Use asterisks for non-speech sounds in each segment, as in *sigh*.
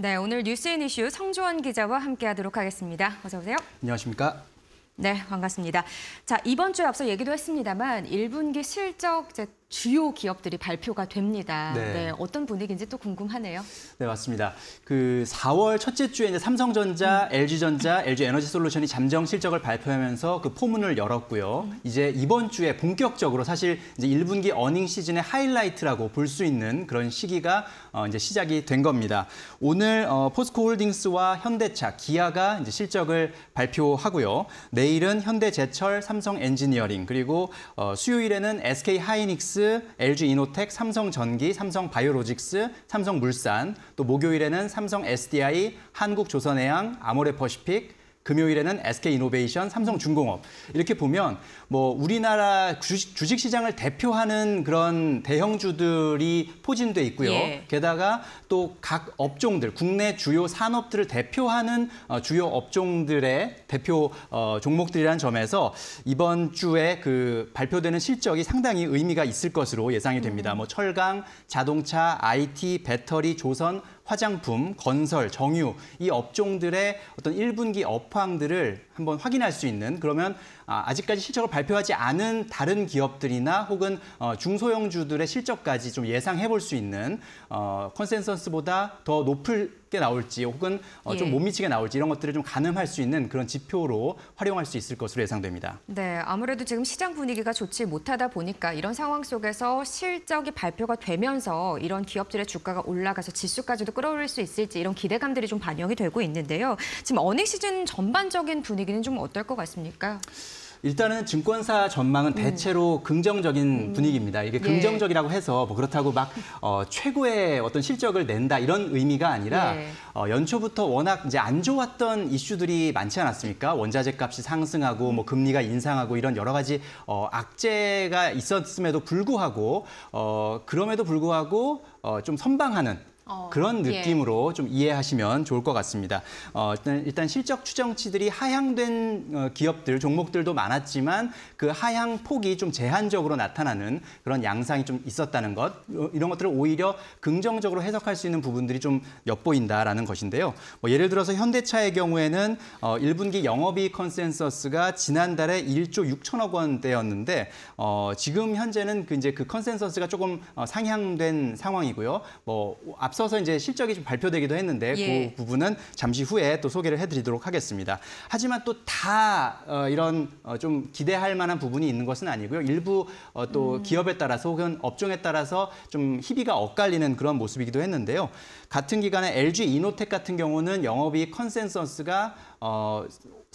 네, 오늘 뉴스인 이슈 성조원 기자와 함께하도록 하겠습니다. 어서 오세요. 안녕하십니까? 네, 반갑습니다. 자, 이번 주에 앞서 얘기도 했습니다만 1분기 실적 주요 기업들이 발표가 됩니다. 네. 네. 어떤 분위기인지 또 궁금하네요. 네, 맞습니다. 그 4월 첫째 주에 이제 삼성전자, 음. LG전자, LG에너지솔루션이 잠정 실적을 발표하면서 그 포문을 열었고요. 음. 이제 이번 주에 본격적으로 사실 이제 1분기 어닝 시즌의 하이라이트라고 볼 수 있는 그런 시기가 어 이제 시작이 된 겁니다. 오늘 어 포스코홀딩스와 현대차, 기아가 이제 실적을 발표하고요. 내일은 현대제철, 삼성엔지니어링 그리고 어 수요일에는 SK하이닉스 롯데리스, LG 이노텍, 삼성전기, 삼성바이오로직스, 삼성물산, 또 목요일에는 삼성 SDI, 한국조선해양, 아모레퍼시픽, 금요일에는 SK이노베이션, 삼성중공업 이렇게 보면 뭐 우리나라 주식, 주식 시장을 대표하는 그런 대형주들이 포진돼 있고요. 예. 게다가 또 각 업종들 국내 주요 산업들을 대표하는 어, 주요 업종들의 대표 어, 종목들이라는 점에서 이번 주에 그 발표되는 실적이 상당히 의미가 있을 것으로 예상이 됩니다. 음. 뭐 철강, 자동차, IT, 배터리, 조선, 화장품, 건설, 정유 이 업종들의 어떤 1분기 업황들을 한번 확인할 수 있는 그러면 아, 아직까지 실적을 발표하지 않은 다른 기업들이나 혹은 어, 중소형주들의 실적까지 좀 예상해 볼 수 있는 어, 컨센서스보다 더 높을 게 나올지 혹은 어, 좀못 예. 미치게 나올지 이런 것들을 좀 가늠할 수 있는 그런 지표로 활용할 수 있을 것으로 예상됩니다. 네, 아무래도 지금 시장 분위기가 좋지 못하다 보니까 이런 상황 속에서 실적이 발표가 되면서 이런 기업들의 주가가 올라가서 지수까지도 끌어올릴 수 있을지 이런 기대감들이 좀 반영이 되고 있는데요. 지금 어닝 시즌 전반적인 분위기는 좀 어떨 것 같습니까? 일단은 증권사 전망은 네. 대체로 긍정적인 음. 분위기입니다. 이게 네. 긍정적이라고 해서 뭐 그렇다고 막 어, 최고의 어떤 실적을 낸다 이런 의미가 아니라 네. 어, 연초부터 워낙 이제 안 좋았던 이슈들이 많지 않았습니까? 원자재 값이 상승하고 뭐 음. 금리가 인상하고 이런 여러 가지 어, 악재가 있었음에도 불구하고 어, 그럼에도 불구하고 어, 좀 선방하는 어, 그런 예. 느낌으로 예. 좀 이해하시면 좋을 것 같습니다. 어, 일단, 일단 실적 추정치들이 하향된 어, 기업들, 종목들도 많았지만 그 하향 폭이 좀 제한적으로 나타나는 그런 양상이 좀 있었다는 것, 이런 것들을 오히려 긍정적으로 해석할 수 있는 부분들이 좀 엿보인다라는 것인데요. 뭐 예를 들어서 현대차의 경우에는 어, 1분기 영업이 컨센서스가 지난달에 1조 6천억 원대였는데 어, 지금 현재는 그 이제 그 컨센서스가 조금 어, 상향된 상황이고요. 뭐 앞서 앞서서 이제 실적이 좀 발표되기도 했는데 그 예. 그 부분은 잠시 후에 또 소개를 해드리도록 하겠습니다. 하지만 또다 어, 이런 어, 좀 기대할 만한 부분이 있는 것은 아니고요. 일부 어, 또 음. 기업에 따라서 혹은 업종에 따라서 좀 희비가 엇갈리는 그런 모습이기도 했는데요. 같은 기간에 LG 이노텍 같은 경우는 영업이 컨센서스가 어,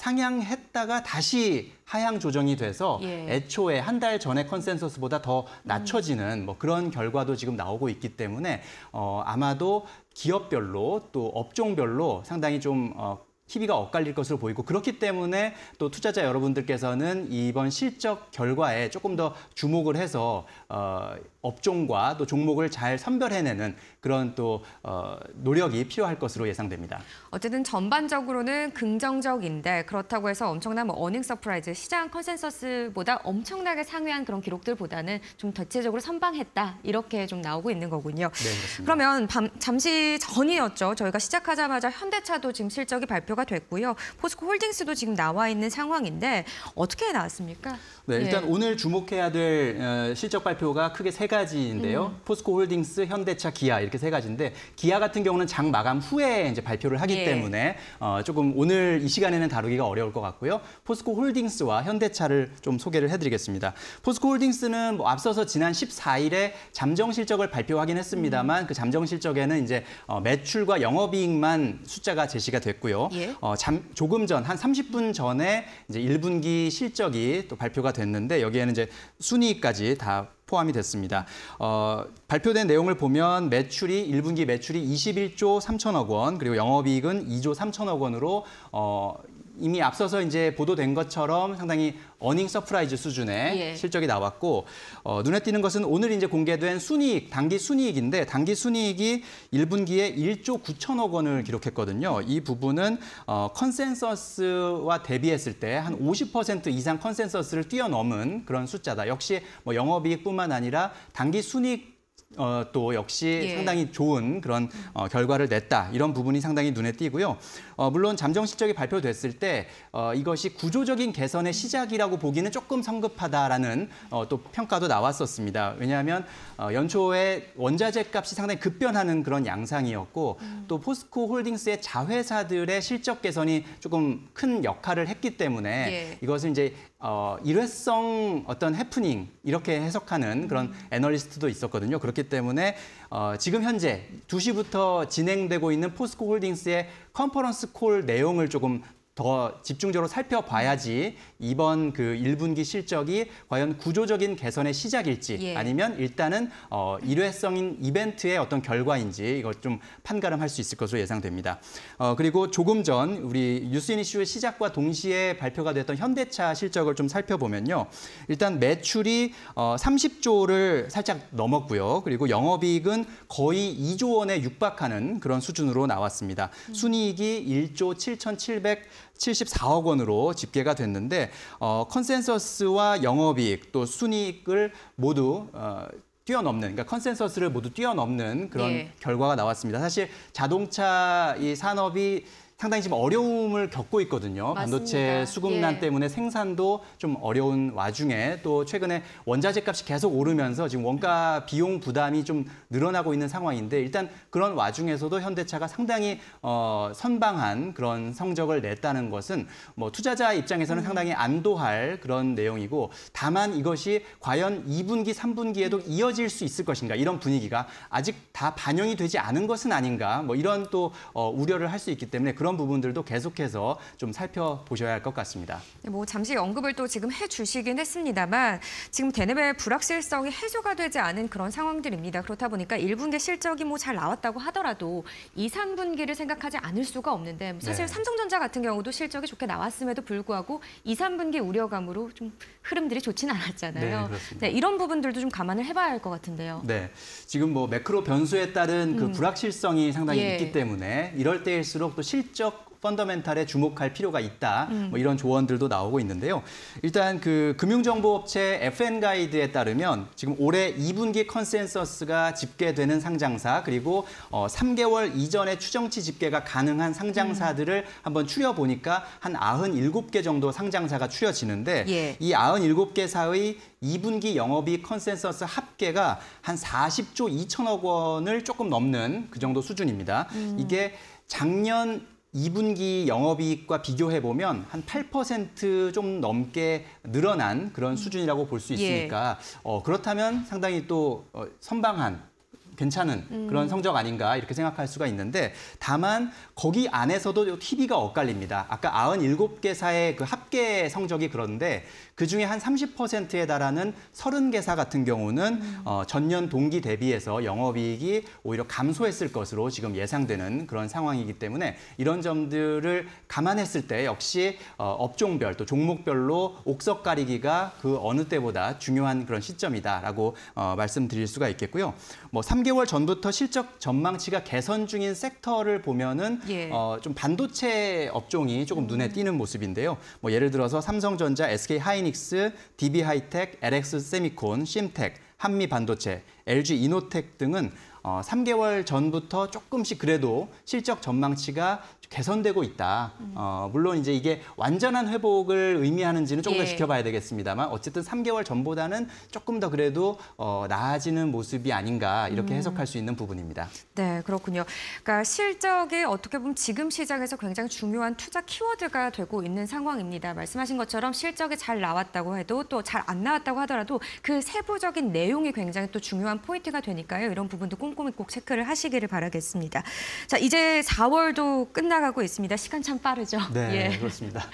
상향했다가 다시 하향 조정이 돼서 예. 애초에 한 달 전에 컨센서스보다 더 음. 낮춰지는 뭐 그런 결과도 지금 나오고 있기 때문에 어, 아마도 기업별로 또 업종별로 상당히 좀 어, 희비가 엇갈릴 것으로 보이고 그렇기 때문에 또 투자자 여러분들께서는 이번 실적 결과에 조금 더 주목을 해서 어, 업종과 또 종목을 잘 선별해내는 그런 또 어, 노력이 필요할 것으로 예상됩니다. 어쨌든 전반적으로는 긍정적인데 그렇다고 해서 엄청난 뭐 어닝 서프라이즈 시장 컨센서스보다 엄청나게 상회한 그런 기록들보다는 좀 대체적으로 선방했다 이렇게 좀 나오고 있는 거군요. 네, 그러면 밤, 잠시 전이었죠. 저희가 시작하자마자 현대차도 지금 실적이 발표가 됐고요. 포스코 홀딩스도 지금 나와 있는 상황인데 어떻게 나왔습니까? 네, 일단 예. 오늘 주목해야 될 어, 실적 발표가 크게 세 가지인데요. 음. 포스코홀딩스, 현대차, 기아 이렇게 세 가지인데 기아 같은 경우는 장 마감 후에 이제 발표를 하기 예. 때문에 어, 조금 오늘 이 시간에는 다루기가 어려울 것 같고요. 포스코홀딩스와 현대차를 좀 소개를 해드리겠습니다. 포스코홀딩스는 뭐 앞서서 지난 14일에 잠정 실적을 발표하긴 했습니다만 음. 그 잠정 실적에는 이제 어, 매출과 영업이익만 숫자가 제시가 됐고요. 예. 어, 잠, 조금 전 한 30분 전에 이제 1분기 실적이 또 발표가 됐는데 여기에는 이제 순이익까지 다 포함이 됐습니다. 어, 발표된 내용을 보면 매출이 1분기 매출이 21조 3천억 원, 그리고 영업이익은 2조 3천억 원으로 어, 이미 앞서서 이제 보도된 것처럼 상당히 어닝 서프라이즈 수준의 예. 실적이 나왔고 어, 눈에 띄는 것은 오늘 이제 공개된 순이익, 단기 순이익인데 단기 순이익이 1분기에 1조 9천억 원을 기록했거든요. 이 부분은 어, 컨센서스와 대비했을 때 한 50% 이상 컨센서스를 뛰어넘은 그런 숫자다. 역시 뭐 영업이익뿐만 아니라 단기 순이익 어, 또 역시 예. 상당히 좋은 그런 어, 결과를 냈다. 이런 부분이 상당히 눈에 띄고요. 어, 물론 잠정 실적이 발표됐을 때 어, 이것이 구조적인 개선의 시작이라고 보기는 조금 성급하다라는 어, 또 평가도 나왔었습니다. 왜냐하면 어, 연초에 원자재 값이 상당히 급변하는 그런 양상이었고 음. 또 포스코 홀딩스의 자회사들의 실적 개선이 조금 큰 역할을 했기 때문에 예. 이것은 이제 어, 일회성 어떤 해프닝 이렇게 해석하는 음. 그런 음. 애널리스트도 있었거든요. 그렇기 때문에 어, 지금 현재 2시부터 진행되고 있는 포스코 홀딩스의 컨퍼런스 콜 내용을 조금 더 집중적으로 살펴봐야지 이번 그 1분기 실적이 과연 구조적인 개선의 시작일지 예. 아니면 일단은 어, 일회성인 이벤트의 어떤 결과인지 이걸 좀 판가름할 수 있을 것으로 예상됩니다. 어, 그리고 조금 전 우리 뉴스 인 이슈 시작과 동시에 발표가 됐던 현대차 실적을 좀 살펴보면요. 일단 매출이 어, 30조를 살짝 넘었고요. 그리고 영업이익은 거의 2조 원에 육박하는 그런 수준으로 나왔습니다. 음. 순이익이 1조 7,700 74억 원으로 집계가 됐는데 어, 컨센서스와 영업이익 또 순이익을 모두 어, 뛰어넘는 그러니까 컨센서스를 모두 뛰어넘는 그런 예. 결과가 나왔습니다. 사실 자동차 이 산업이 상당히 지금 어려움을 겪고 있거든요. 맞습니다. 반도체 수급난 예. 때문에 생산도 좀 어려운 와중에 또 최근에 원자재 값이 계속 오르면서 지금 원가 비용 부담이 좀 늘어나고 있는 상황인데 일단 그런 와중에서도 현대차가 상당히 어, 선방한 그런 성적을 냈다는 것은 뭐 투자자 입장에서는 음. 상당히 안도할 그런 내용이고 다만 이것이 과연 2분기, 3분기에도 음. 이어질 수 있을 것인가 이런 분위기가 아직 다 반영이 되지 않은 것은 아닌가 뭐 이런 또 어, 우려를 할 수 있기 때문에 그런 그런 부분들도 계속해서 좀 살펴보셔야 할 것 같습니다. 네, 뭐 잠시 언급을 또 지금 해주시긴 했습니다만 지금 대내외 불확실성이 해소가 되지 않은 그런 상황들입니다. 그렇다 보니까 1분기 실적이 뭐 잘 나왔다고 하더라도 2, 3분기를 생각하지 않을 수가 없는데 사실 네. 삼성전자 같은 경우도 실적이 좋게 나왔음에도 불구하고 2, 3분기 우려감으로 좀 흐름들이 좋지는 않았잖아요. 네, 네, 이런 부분들도 좀 감안을 해봐야 할 것 같은데요. 네, 지금 뭐 매크로 변수에 따른 그 음. 불확실성이 음. 상당히 예. 있기 때문에 이럴 때일수록 또 실적 실적 펀더멘탈에 주목할 필요가 있다. 음. 뭐 이런 조언들도 나오고 있는데요. 일단 그 금융정보업체 FN 가이드에 따르면 지금 올해 2분기 컨센서스가 집계되는 상장사 그리고 어 3개월 이전에 추정치 집계가 가능한 상장사들을 음. 한번 추려 보니까 한 97개 정도 상장사가 추려지는데 예. 이 97개사의 2분기 영업이 컨센서스 합계가 한 40조 2천억 원을 조금 넘는 그 정도 수준입니다. 음. 이게 작년 2분기 영업이익과 비교해 보면 한 8%좀 넘게 늘어난 그런 수준이라고 볼수 예. 있으니까 예. 어, 그렇다면 상당히 또 어, 선방한 괜찮은 음. 그런 성적 아닌가 이렇게 생각할 수가 있는데 다만 거기 안에서도 TV가 엇갈립니다. 아까 97개사의 그 합계 성적이 그런데 그중에 한 30%에 달하는 30개사 같은 경우는 음. 어, 전년 동기 대비해서 영업이익이 오히려 감소했을 것으로 지금 예상되는 그런 상황이기 때문에 이런 점들을 감안했을 때 역시 어, 업종별 또 종목별로 옥석 가리기가 그 어느 때보다 중요한 그런 시점이다라고 어, 말씀드릴 수가 있겠고요. 뭐 3개월 전부터 실적 전망치가 개선 중인 섹터를 보면은 예. 어, 좀 반도체 업종이 조금 눈에 음. 띄는 모습인데요. 뭐 예를 들어서 삼성전자, SK 하이닉스, DB 하이텍, LX 세미콘, 심텍, 한미 반도체, LG 이노텍 등은 어, 3개월 전부터 조금씩 그래도 실적 전망치가 개선되고 있다. 음. 어, 물론 이제 이게 완전한 회복을 의미하는지는 조금 예. 더 지켜봐야 되겠습니다만 어쨌든 3개월 전보다는 조금 더 그래도 어, 나아지는 모습이 아닌가 이렇게 음. 해석할 수 있는 부분입니다. 네, 그렇군요. 그러니까 실적이 어떻게 보면 지금 시장에서 굉장히 중요한 투자 키워드가 되고 있는 상황입니다. 말씀하신 것처럼 실적이 잘 나왔다고 해도 또 잘 안 나왔다고 하더라도 그 세부적인 내용이 굉장히 또 중요한 포인트가 되니까요. 이런 부분도 꼭 꼼꼼히 꼭 체크를 하시기를 바라겠습니다. 자, 이제 4월도 끝나가고 있습니다. 시간 참 빠르죠? *laughs* 네, 예. 그렇습니다.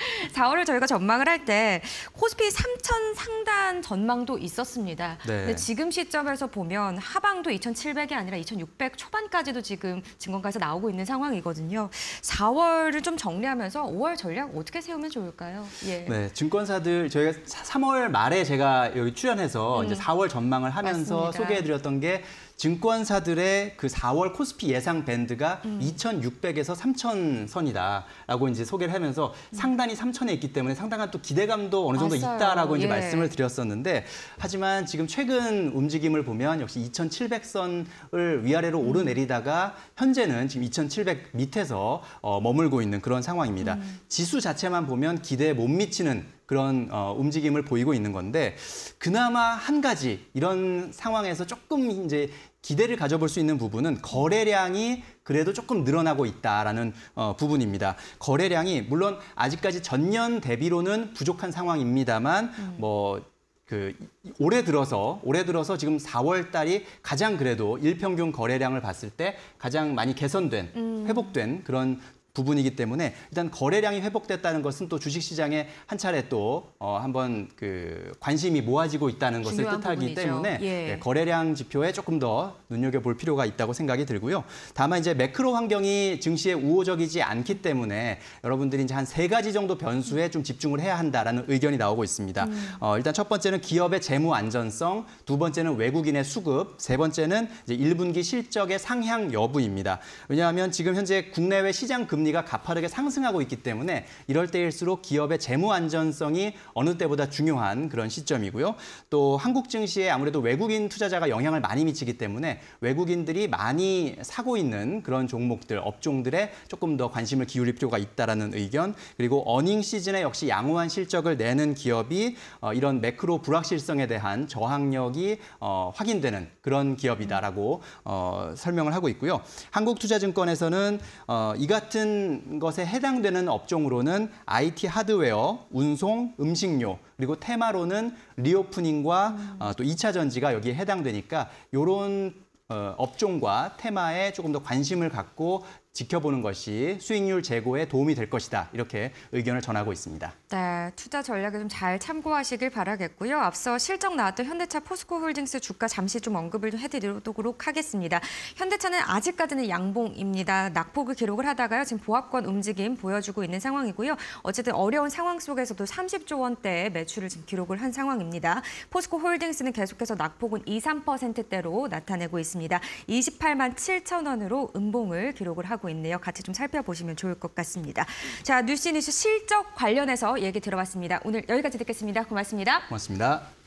4월을 *laughs* 저희가 전망을 할 때 코스피 3천 상단 전망도 있었습니다. 네. 근데 지금 시점에서 보면 하방도 2,700이 아니라 2,600 초반까지도 지금 증권가에서 나오고 있는 상황이거든요. 4월을 좀 정리하면서 5월 전략 어떻게 세우면 좋을까요? 예. 네, 증권사들 저희가 3월 말에 제가 여기 출연해서 음. 이제 4월 전망을 하면서 맞습니다. 소개해드렸던 게 증권사들의 그 4월 코스피 예상 밴드가 음. 2,600에서 3,000 선이다라고 이제 소개를 하면서 음. 상단이 3,000에 있기 때문에 상당한 또 기대감도 어느 정도 맞아요. 있다라고 예. 이제 말씀을 드렸었는데 하지만 지금 최근 움직임을 보면 역시 2,700선을 위아래로 음. 오르내리다가 현재는 지금 2,700 밑에서 어, 머물고 있는 그런 상황입니다. 음. 지수 자체만 보면 기대에 못 미치는 그런 어, 움직임을 보이고 있는 건데 그나마 한 가지 이런 상황에서 조금 이제 기대를 가져볼 수 있는 부분은 거래량이 그래도 조금 늘어나고 있다라는 어, 부분입니다. 거래량이 물론 아직까지 전년 대비로는 부족한 상황입니다만 음. 뭐그 올해 들어서 올해 들어서 지금 4월 달이 가장 그래도 일평균 거래량을 봤을 때 가장 많이 개선된 음. 회복된 그런 부분이기 때문에 일단 거래량이 회복됐다는 것은 또 주식시장에 한 차례 또 어, 한번 그 관심이 모아지고 있다는 것을 뜻하기 부분이죠. 때문에 예. 네, 거래량 지표에 조금 더 눈여겨볼 필요가 있다고 생각이 들고요. 다만 이제 매크로 환경이 증시에 우호적이지 않기 때문에 여러분들이 이제 한 세 가지 정도 변수에 좀 집중을 해야 한다라는 의견이 나오고 있습니다. 음. 어, 일단 첫 번째는 기업의 재무 안전성, 두 번째는 외국인의 수급, 세 번째는 이제 1분기 실적의 상향 여부입니다. 왜냐하면 지금 현재 국내외 시장 금리 금리가 가파르게 상승하고 있기 때문에 이럴 때일수록 기업의 재무 안전성이 어느 때보다 중요한 그런 시점이고요. 또 한국 증시에 아무래도 외국인 투자자가 영향을 많이 미치기 때문에 외국인들이 많이 사고 있는 그런 종목들, 업종들에 조금 더 관심을 기울일 필요가 있다라는 의견, 그리고 어닝 시즌에 역시 양호한 실적을 내는 기업이 어, 이런 매크로 불확실성에 대한 저항력이 어, 확인되는 그런 기업이다라고 어, 설명을 하고 있고요. 한국투자증권에서는 이 같은 것에 해당되는 업종으로는 IT 하드웨어, 운송, 음식료, 그리고 테마로는 리오프닝과 음. 어, 또 2차 전지가 여기에 해당되니까 이런 어, 업종과 테마에 조금 더 관심을 갖고 지켜보는 것이 수익률 제고에 도움이 될 것이다. 이렇게 의견을 전하고 있습니다. 네, 투자 전략을 좀잘 참고하시길 바라겠고요. 앞서 실적 나왔던 현대차 포스코홀딩스 주가 잠시 좀 언급을 해드리도록 하겠습니다. 현대차는 아직까지는 양봉입니다. 낙폭을 기록을 하다가요. 지금 보합권 움직임 보여주고 있는 상황이고요. 어쨌든 어려운 상황 속에서도 30조 원대의 매출을 지금 기록을 한 상황입니다. 포스코홀딩스는 계속해서 낙폭은 2, 3%대로 나타내고 있습니다. 28만 7천 원으로 음봉을 기록을 하고 나고 있네요. 같이 좀 살펴보시면 좋을 것 같습니다. 자, 뉴스 뉴스 실적 관련해서 얘기 들어봤습니다. 오늘 여기까지 듣겠습니다. 고맙습니다. 고맙습니다.